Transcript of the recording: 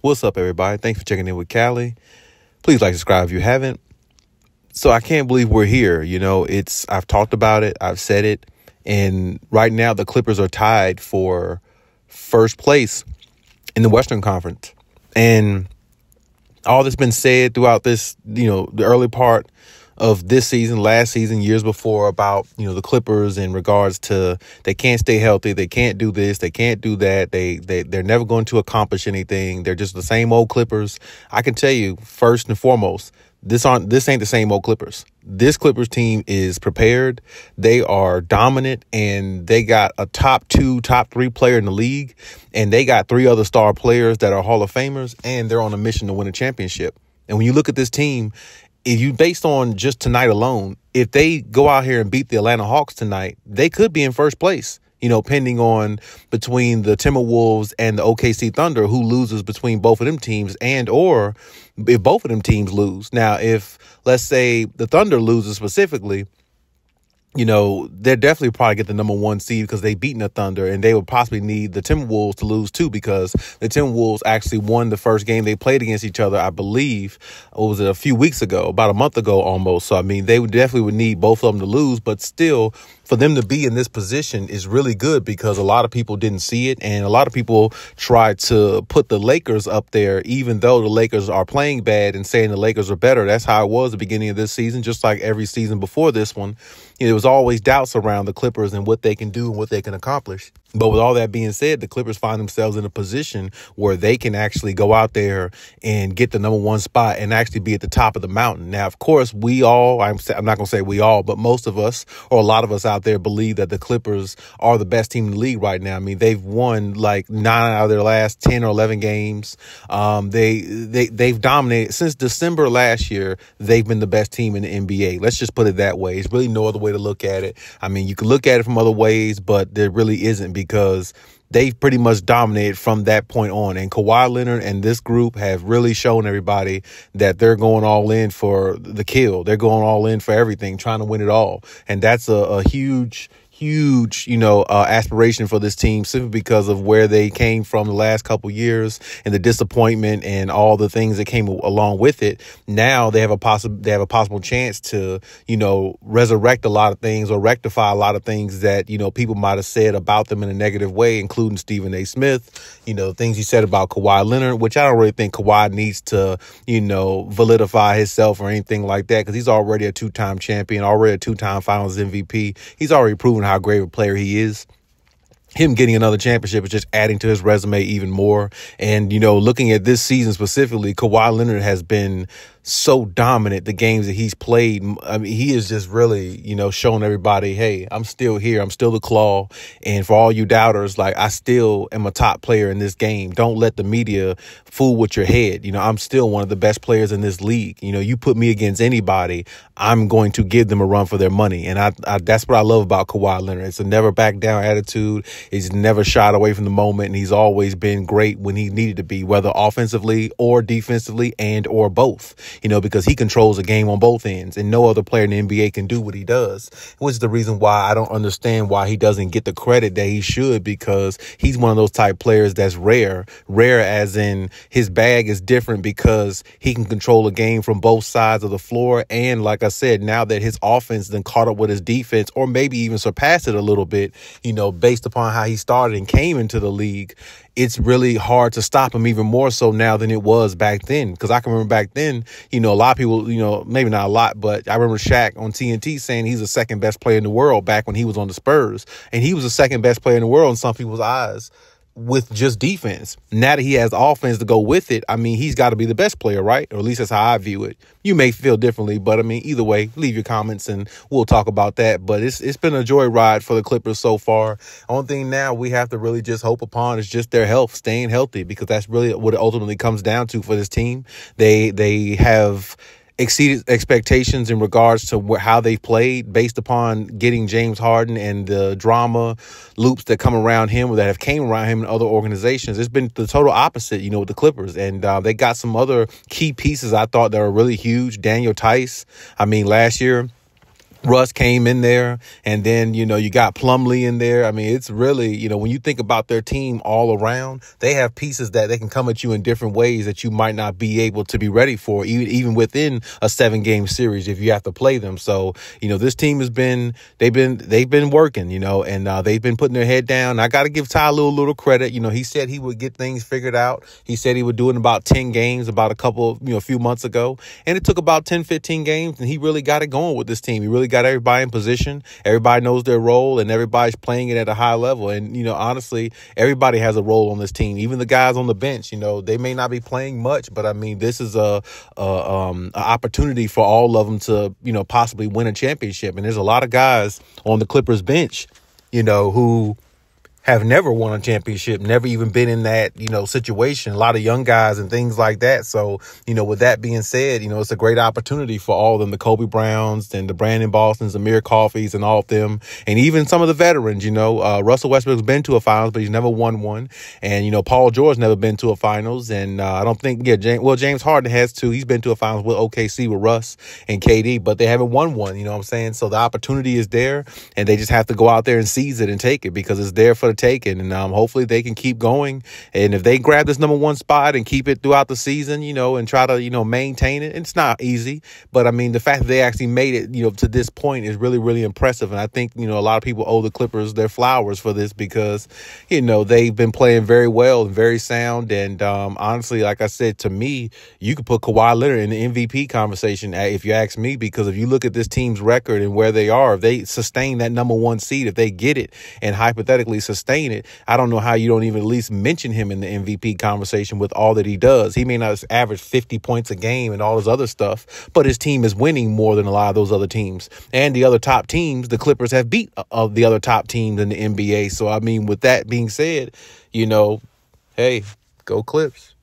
What's up, everybody? Thanks for checking in with Callie. Please like, subscribe if you haven't. So I can't believe we're here. You know, it's I've talked about it, I've said it, and right now the Clippers are tied for first place in the Western Conference. And all that's been said throughout this, you know, the early part of this season, last season, years before about, you know, the Clippers in regards to they can't stay healthy, they can't do this, they can't do that, they they they're never going to accomplish anything. They're just the same old Clippers. I can tell you first and foremost, this aren't this ain't the same old Clippers. This Clippers team is prepared. They are dominant and they got a top 2, top 3 player in the league and they got three other star players that are Hall of Famers and they're on a mission to win a championship. And when you look at this team, if you based on just tonight alone, if they go out here and beat the Atlanta Hawks tonight, they could be in first place. You know, pending on between the Timberwolves and the OKC Thunder, who loses between both of them teams, and or if both of them teams lose. Now, if let's say the Thunder loses specifically, you know, they're definitely probably get the number one seed because they beaten the Thunder, and they would possibly need the Timberwolves to lose too because the Timberwolves actually won the first game they played against each other, I believe, or was it a few weeks ago, about a month ago almost. So I mean, they would definitely would need both of them to lose, but still, for them to be in this position is really good because a lot of people didn't see it and a lot of people tried to put the Lakers up there even though the Lakers are playing bad and saying the Lakers are better. That's how it was the beginning of this season just like every season before this one. You know, there was always doubts around the Clippers and what they can do and what they can accomplish. But with all that being said, the Clippers find themselves in a position where they can actually go out there and get the number one spot and actually be at the top of the mountain. Now, of course, we all, I'm, I'm not going to say we all, but most of us or a lot of us out there believe that the Clippers are the best team in the league right now. I mean, they've won like nine out of their last 10 or 11 games. Um, they, they, they've dominated since December last year. They've been the best team in the NBA. Let's just put it that way. It's really no other way to look at it. I mean, you can look at it from other ways, but there really isn't because they've pretty much dominated from that point on. And Kawhi Leonard and this group have really shown everybody that they're going all in for the kill. They're going all in for everything, trying to win it all. And that's a, a huge, huge, you know, uh, aspiration for this team simply because of where they came from the last couple years and the disappointment and all the things that came along with it. Now they have a possible they have a possible chance to, you know, resurrect a lot of things or rectify a lot of things that, you know, people might have said about them in a negative way, including Stephen A. Smith, you know, things he said about Kawhi Leonard, which I don't really think Kawhi needs to, you know, validify himself or anything like that because he's already a two-time champion, already a two-time finals MVP. He's already proven how great a player he is him getting another championship is just adding to his resume even more. And, you know, looking at this season specifically, Kawhi Leonard has been so dominant the games that he's played. I mean, he is just really, you know, showing everybody, hey, I'm still here. I'm still the claw. And for all you doubters, like I still am a top player in this game. Don't let the media fool with your head. You know, I'm still one of the best players in this league. You know, you put me against anybody, I'm going to give them a run for their money. And I, I that's what I love about Kawhi Leonard. It's a never back down attitude. He's never shied away from the moment, and he's always been great when he needed to be, whether offensively or defensively and or both you know, because he controls a game on both ends and no other player in the NBA can do what he does, which is the reason why I don't understand why he doesn't get the credit that he should because he's one of those type players that's rare, rare as in his bag is different because he can control a game from both sides of the floor. And like I said, now that his offense then caught up with his defense or maybe even surpassed it a little bit, you know, based upon how he started and came into the league, it's really hard to stop them even more so now than it was back then. Because I can remember back then, you know, a lot of people, you know, maybe not a lot, but I remember Shaq on TNT saying he's the second best player in the world back when he was on the Spurs. And he was the second best player in the world in some people's eyes with just defense. Now that he has offense to go with it, I mean, he's got to be the best player, right? Or at least that's how I view it. You may feel differently, but I mean, either way, leave your comments and we'll talk about that. But it's it's been a joyride for the Clippers so far. Only thing now we have to really just hope upon is just their health, staying healthy, because that's really what it ultimately comes down to for this team. They they have exceeded expectations in regards to wh- how they played based upon getting James Harden and the drama loops that come around him or that have came around him in other organizations. It's been the total opposite, you know, with the Clippers. And uh, they got some other key pieces I thought that are really huge. Daniel Tice, I mean, last year Russ came in there, and then you know you got Plumlee in there. I mean, it's really you know when you think about their team all around, they have pieces that they can come at you in different ways that you might not be able to be ready for, even even within a seven game series if you have to play them. So you know this team has been they've been they've been working, you know, and uh, they've been putting their head down. I got to give Ty Lue a little credit. You know, he said he would get things figured out. He said he would do it in about ten games, about a couple you know a few months ago, and it took about 10, 15 games, and he really got it going with this team. He really got everybody in position. Everybody knows their role, and everybody's playing it at a high level. And you know, honestly, everybody has a role on this team. Even the guys on the bench, you know, they may not be playing much, but I mean, this is a, a um, an opportunity for all of them to you know possibly win a championship. And there's a lot of guys on the Clippers bench, you know, who have never won a championship, never even been in that, you know, situation. A lot of young guys and things like that. So, you know, with that being said, you know, it's a great opportunity for all of them, the Kobe Browns and the Brandon Bostons, Amir Coffees and all of them. And even some of the veterans, you know, uh, Russell Westbrook's been to a finals, but he's never won one. And, you know, Paul George never been to a finals. And uh, I don't think, yeah, James, well, James Harden has two. He's been to a finals with OKC with Russ and KD, but they haven't won one. You know what I'm saying? So the opportunity is there and they just have to go out there and seize it and take it because it's there for for the taking. And um, hopefully they can keep going. And if they grab this number one spot and keep it throughout the season, you know, and try to, you know, maintain it, it's not easy. But I mean, the fact that they actually made it, you know, to this point is really, really impressive. And I think, you know, a lot of people owe the Clippers their flowers for this because, you know, they've been playing very well and very sound. And um, honestly, like I said, to me, you could put Kawhi Leonard in the MVP conversation if you ask me, because if you look at this team's record and where they are, if they sustain that number one seed, if they get it and hypothetically sustain sustain it. I don't know how you don't even at least mention him in the MVP conversation with all that he does. He may not average 50 points a game and all his other stuff, but his team is winning more than a lot of those other teams. And the other top teams, the Clippers have beat of uh, uh, the other top teams in the NBA. So, I mean, with that being said, you know, hey, go Clips.